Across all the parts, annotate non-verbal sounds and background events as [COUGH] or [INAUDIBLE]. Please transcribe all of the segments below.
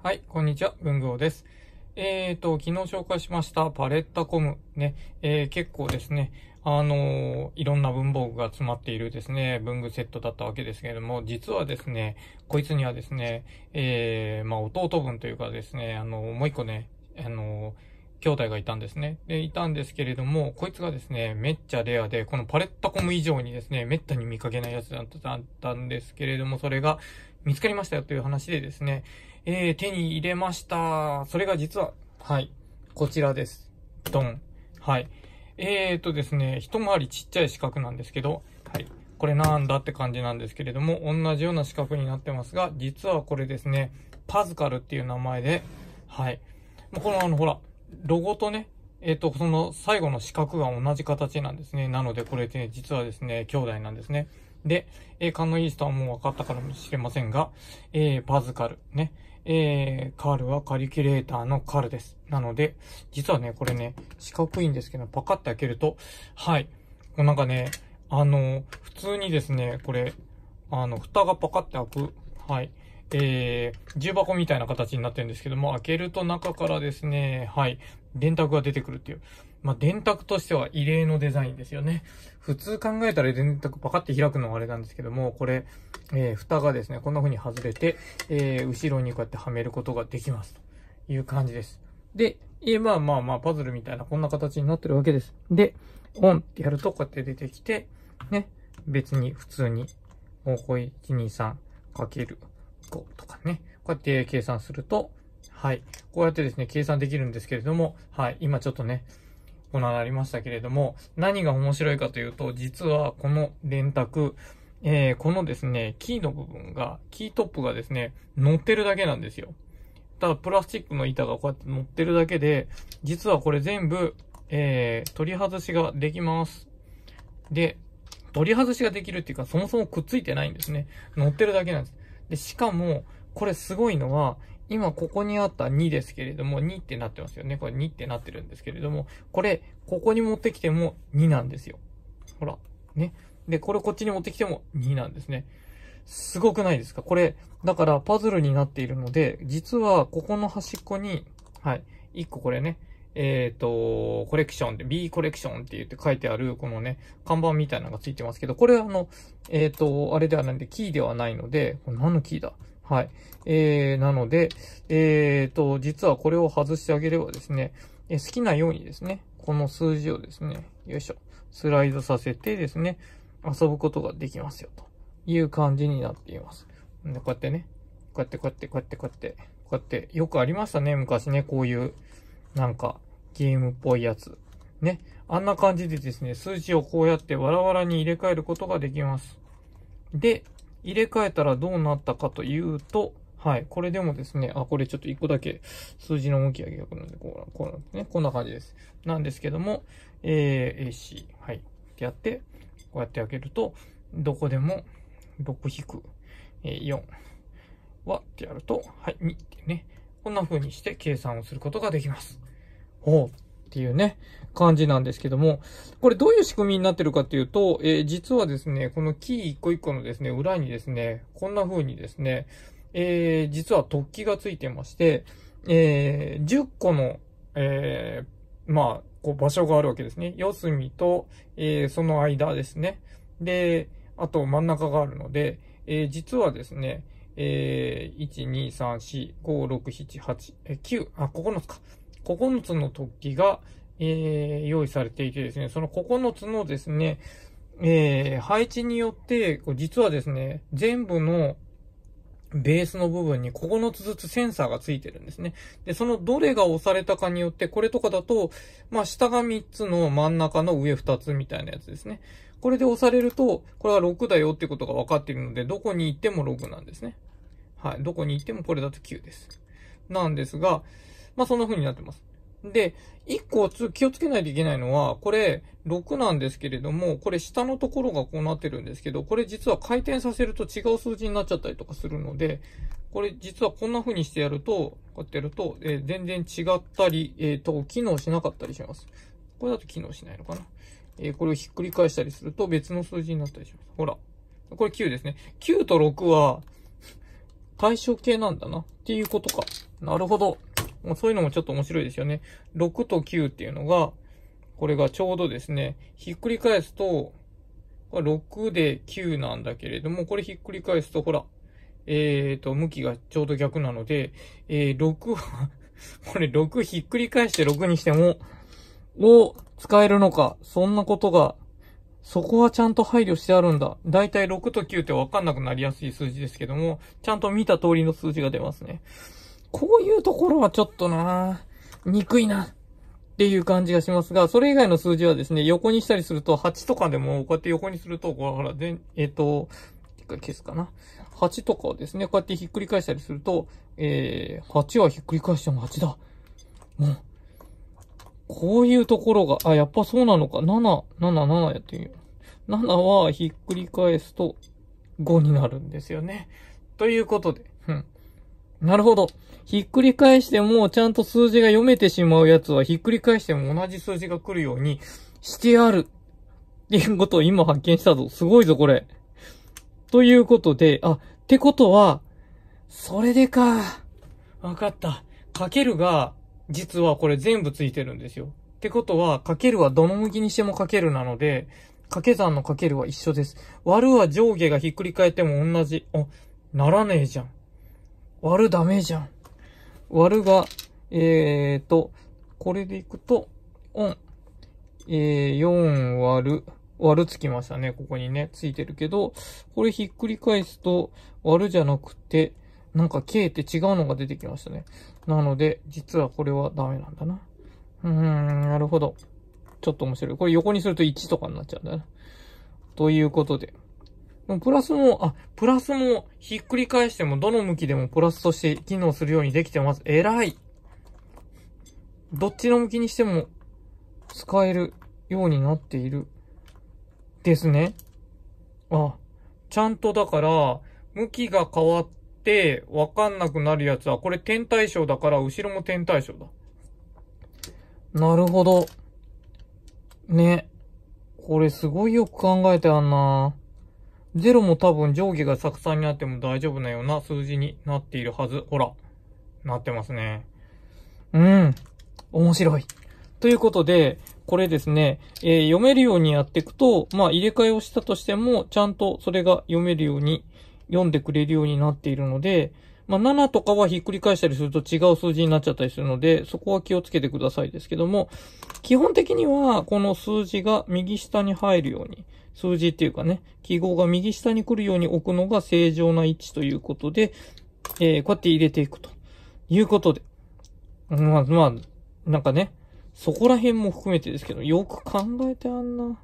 はい、こんにちは、文具王です。えーと、昨日紹介しましたパレッタコムね、えー、結構ですね、あのー、いろんな文房具が詰まっているですね、文具セットだったわけですけれども、実はですね、こいつにはですね、えー、まあ、弟分というかですね、あのー、もう一個ね、あの兄弟がいたんですね。で、いたんですけれども、こいつがですね、めっちゃレアで、このパレッタコム以上にですね、めったに見かけないやつだったんですけれども、それが見つかりましたよという話でですね、えー、手に入れました。それが実は、はい、こちらです。ドン。はい。えーとですね、一回りちっちゃい四角なんですけど、はい。これなんだって感じなんですけれども、同じような四角になってますが、実はこれですね、パズカルっていう名前で、はい。もうこのあの、ほら、ロゴとね、えっ、ー、と、その最後の四角が同じ形なんですね。なので、これって、ね、実はですね、兄弟なんですね。で、えー、勘のいい人はもう分かったかもしれませんが、えー、パズカル、ね。えー、カールはカリキュレーターのカールです。なので、実はね、これね、四角いんですけど、パカって開けると、はい。なんかね、あの、普通にですね、これ、あの、蓋がパカって開く、はい。えー、重箱みたいな形になってるんですけども、開けると中からですね、はい、電卓が出てくるっていう。まあ、電卓としては異例のデザインですよね。普通考えたら電卓パカって開くのはあれなんですけども、これ、えー、蓋がですね、こんな風に外れて、えー、後ろにこうやってはめることができますという感じです。で、えー、まあまあまあ、パズルみたいなこんな形になってるわけです。で、オンってやるとこうやって出てきて、ね、別に普通に、方向 123×5 とかね、こうやって計算すると、はい。こうやってですね、計算できるんですけれども、はい。今ちょっとね、行われましたけれども、何が面白いかというと、実はこの電卓、えー、このですね、キーの部分が、キートップがですね、乗ってるだけなんですよ。ただ、プラスチックの板がこうやって乗ってるだけで、実はこれ全部、えー、取り外しができます。で、取り外しができるっていうか、そもそもくっついてないんですね。乗ってるだけなんです。で、しかも、これすごいのは、今ここにあった2ですけれども、2ってなってますよね。これ2ってなってるんですけれども、これ、ここに持ってきても2なんですよ。ほら、ね。で、これこっちに持ってきても2なんですね。すごくないですかこれ、だからパズルになっているので、実はここの端っこに、はい、1個これね、えっ、ー、と、コレクションで、B コレクションって言って書いてある、このね、看板みたいなのがついてますけど、これあの、えっ、ー、と、あれではないんで、キーではないので、これ何のキーだはい。えー、なので、えーと、実はこれを外してあげればですね、えー、好きなようにですね、この数字をですね、よいしょ、スライドさせてですね、遊ぶことができますよ、という感じになっています。でこうやってね、こうやってこうやってこうやってこうやって、こうやってよくありましたね、昔ね、こういう、なんか、ゲームっぽいやつ。ね。あんな感じでですね、数字をこうやってわらわらに入れ替えることができます。で、入れ替えたらどうなったかというと、はい。これでもですね、あ、これちょっと一個だけ数字の向きが逆なんで、こう、こうなんですね。こんな感じです。なんですけども、えー、AC、はい。ってやって、こうやって開けると、どこでも6引く、えー、4はってやると、はい、2ってね。こんな風にして計算をすることができます。おう。っていうね、感じなんですけども、これどういう仕組みになってるかっていうと、えー、実はですね、このキー一個一個のですね、裏にですね、こんな風にですね、えー、実は突起がついてまして、えー、10個の、えー、まあ、こう場所があるわけですね。四隅と、えー、その間ですね。で、あと真ん中があるので、えー、実はですね、えー、1、2、3、4、5、6、7、8、えー、9、あ、9つか。9つの突起が、えー、用意されていてですね、その9つのですね、えー、配置によって、実はですね、全部のベースの部分に9つずつセンサーがついてるんですね。で、そのどれが押されたかによって、これとかだと、まあ、下が3つの真ん中の上2つみたいなやつですね。これで押されると、これは6だよってことが分かっているので、どこに行ってもログなんですね。はい。どこに行ってもこれだと9です。なんですが、まあ、そんな風になってます。で、一個気をつけないといけないのは、これ6なんですけれども、これ下のところがこうなってるんですけど、これ実は回転させると違う数字になっちゃったりとかするので、これ実はこんな風にしてやると、こうやってやると、えー、全然違ったり、えっ、ー、と、機能しなかったりします。これだと機能しないのかな。えー、これをひっくり返したりすると別の数字になったりします。ほら。これ9ですね。9と6は、対称形なんだな。っていうことか。なるほど。まあ、そういうのもちょっと面白いですよね。6と9っていうのが、これがちょうどですね、ひっくり返すと、6で9なんだけれども、これひっくり返すと、ほら、えっ、ー、と、向きがちょうど逆なので、えー、6は [LAUGHS] これ6ひっくり返して6にしても、を使えるのか、そんなことが、そこはちゃんと配慮してあるんだ。だいたい6と9ってわかんなくなりやすい数字ですけども、ちゃんと見た通りの数字が出ますね。こういうところはちょっとな憎いな。っていう感じがしますが、それ以外の数字はですね、横にしたりすると、8とかでも、こうやって横にすると、ほら、で、えっ、ー、と、一回消すかな。8とかをですね、こうやってひっくり返したりすると、えー、8はひっくり返しても8だ。もう、こういうところが、あ、やっぱそうなのか。7、7、7やってみよう。7はひっくり返すと5になるんですよね。ということで、うん。なるほど。ひっくり返しても、ちゃんと数字が読めてしまうやつは、ひっくり返しても同じ数字が来るようにしてある。っていうことを今発見したぞ。すごいぞ、これ。ということで、あ、ってことは、それでか。わかった。かけるが、実はこれ全部ついてるんですよ。ってことは、かけるはどの向きにしてもかけるなので、掛け算のかけるは一緒です。割るは上下がひっくり返っても同じ。あ、ならねえじゃん。割るダメじゃん。割るが、えーと、これでいくと、オン。えー、4割る、割るつきましたね。ここにね、ついてるけど、これひっくり返すと、割るじゃなくて、なんか k って違うのが出てきましたね。なので、実はこれはダメなんだな。うーん、なるほど。ちょっと面白い。これ横にすると1とかになっちゃうんだな。ということで。プラスも、あ、プラスもひっくり返してもどの向きでもプラスとして機能するようにできてます。偉い。どっちの向きにしても使えるようになっている。ですね。あ、ちゃんとだから、向きが変わってわかんなくなるやつは、これ天対称だから後ろも天対称だ。なるほど。ね。これすごいよく考えてあんな。0も多分上下が酢酸になっても大丈夫なような数字になっているはず。ほら、なってますね。うん、面白い。ということで、これですね、えー、読めるようにやっていくと、まあ入れ替えをしたとしても、ちゃんとそれが読めるように、読んでくれるようになっているので、まあ、7とかはひっくり返したりすると違う数字になっちゃったりするので、そこは気をつけてくださいですけども、基本的にはこの数字が右下に入るように、数字っていうかね、記号が右下に来るように置くのが正常な位置ということで、えー、こうやって入れていくということで。まあまあ、なんかね、そこら辺も含めてですけど、よく考えてあんな。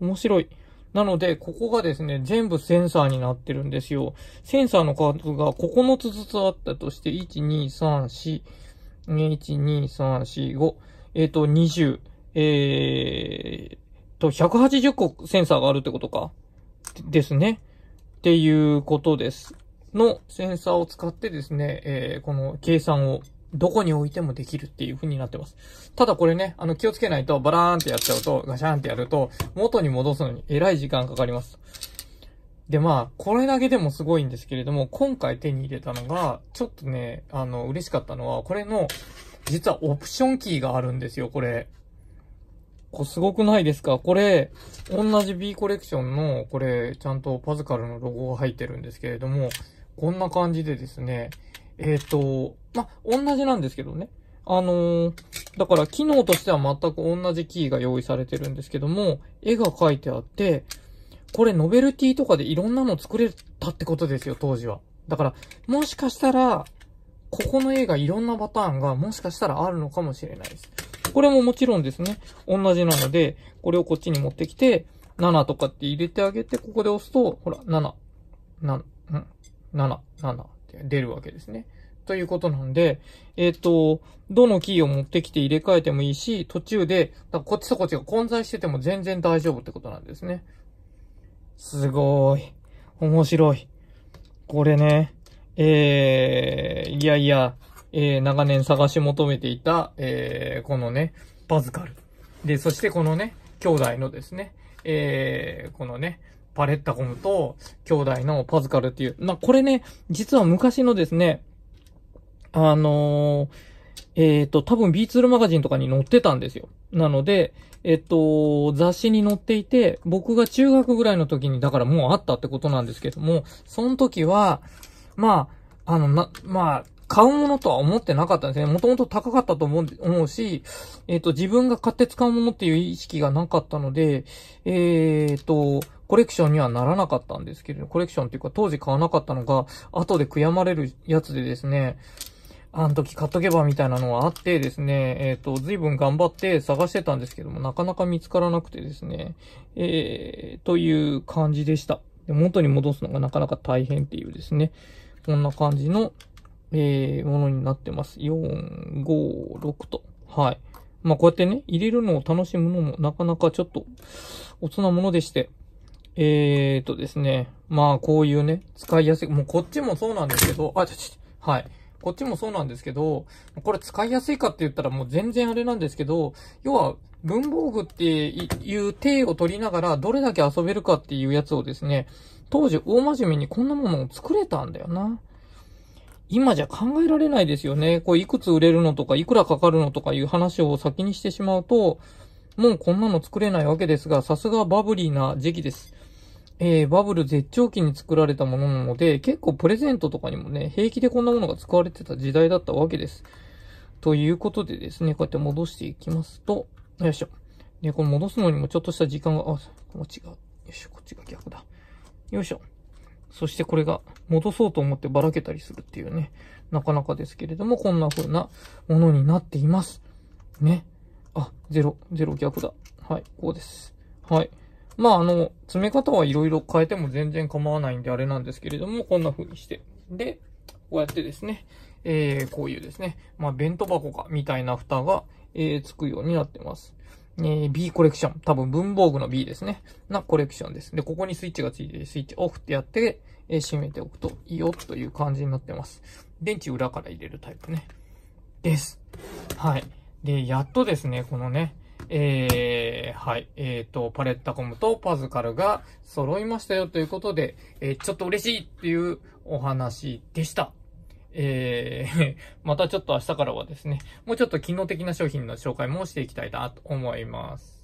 面白い。なので、ここがですね、全部センサーになってるんですよ。センサーの数が9つずつあったとして、1、2、3、4、1、2、3、4、5、えっ、ー、と、20、えー、と、180個センサーがあるってことか。ですね。っていうことです。のセンサーを使ってですね、えー、この計算をどこに置いてもできるっていう風になってます。ただこれね、あの気をつけないとバラーンってやっちゃうと、ガシャーンってやると、元に戻すのにえらい時間かかります。で、まあ、これだけでもすごいんですけれども、今回手に入れたのが、ちょっとね、あの、嬉しかったのは、これの、実はオプションキーがあるんですよ、これ。こすごくないですかこれ、同じ B コレクションの、これ、ちゃんとパズカルのロゴが入ってるんですけれども、こんな感じでですね、えっ、ー、と、ま、同じなんですけどね。あのー、だから機能としては全く同じキーが用意されてるんですけども、絵が描いてあって、これノベルティとかでいろんなの作れたってことですよ、当時は。だから、もしかしたら、ここの絵がいろんなパターンがもしかしたらあるのかもしれないです。これももちろんですね、同じなので、これをこっちに持ってきて、7とかって入れてあげて、ここで押すと、ほら、7、7、7、?7、7、出るわけですね。ということなんで、えっ、ー、と、どのキーを持ってきて入れ替えてもいいし、途中で、こっちとこっちが混在してても全然大丈夫ってことなんですね。すごい。面白い。これね、えー、いやいや、えー、長年探し求めていた、えー、このね、パズカル。で、そしてこのね、兄弟のですね、えー、このね、パレッタコムと兄弟のパズカルっていう。まこれね、実は昔のですね、あのー、えっ、ー、と、多分 B ツールマガジンとかに載ってたんですよ。なので、えっ、ー、と、雑誌に載っていて、僕が中学ぐらいの時に、だからもうあったってことなんですけども、その時は、まあ、あの、な、まあ、買うものとは思ってなかったんですね。もともと高かったと思う思うし、えっ、ー、と、自分が買って使うものっていう意識がなかったので、えっ、ー、と、コレクションにはならなかったんですけれど、コレクションっていうか当時買わなかったのが、後で悔やまれるやつでですね、あの時買っとけばみたいなのがあってですね、えっ、ー、と、随分頑張って探してたんですけども、なかなか見つからなくてですね、えー、という感じでした。で元に戻すのがなかなか大変っていうですね、こんな感じのえー、ものになってます。4、5、6と。はい。まあ、こうやってね、入れるのを楽しむのもなかなかちょっと、おつなものでして。えーとですね。まあ、こういうね、使いやすい。もうこっちもそうなんですけど、あ、ちょ、ちょ、はい。こっちもそうなんですけど、これ使いやすいかって言ったらもう全然あれなんですけど、要は文房具っていう体を取りながらどれだけ遊べるかっていうやつをですね、当時大真面目にこんなものを作れたんだよな。今じゃ考えられないですよね。これいくつ売れるのとか、いくらかかるのとかいう話を先にしてしまうと、もうこんなの作れないわけですが、さすがバブリーな時期です。えー、バブル絶頂期に作られたものなので、結構プレゼントとかにもね、平気でこんなものが使われてた時代だったわけです。ということでですね、こうやって戻していきますと、よいしょ。で、これ戻すのにもちょっとした時間が、あ、こっちが、よいしょ、こっちが逆だ。よいしょ。そしてこれが戻そうと思ってばらけたりするっていうね、なかなかですけれども、こんな風なものになっています。ね。あ、ゼロ、ゼロ逆だ。はい、こうです。はい。まあ、あの、詰め方はいろいろ変えても全然構わないんであれなんですけれども、こんな風にして。で、こうやってですね、えー、こういうですね、まあ、弁当箱か、みたいな蓋が、えー、つくようになってます。えー、B コレクション。多分文房具の B ですね。なコレクションです。で、ここにスイッチがついて、スイッチオフってやって、えー、閉めておくといいよという感じになってます。電池裏から入れるタイプね。です。はい。で、やっとですね、このね、えー、はい、えっ、ー、と、パレッタコムとパズカルが揃いましたよということで、えー、ちょっと嬉しいっていうお話でした。えー、[LAUGHS] またちょっと明日からはですね、もうちょっと機能的な商品の紹介もしていきたいなと思います。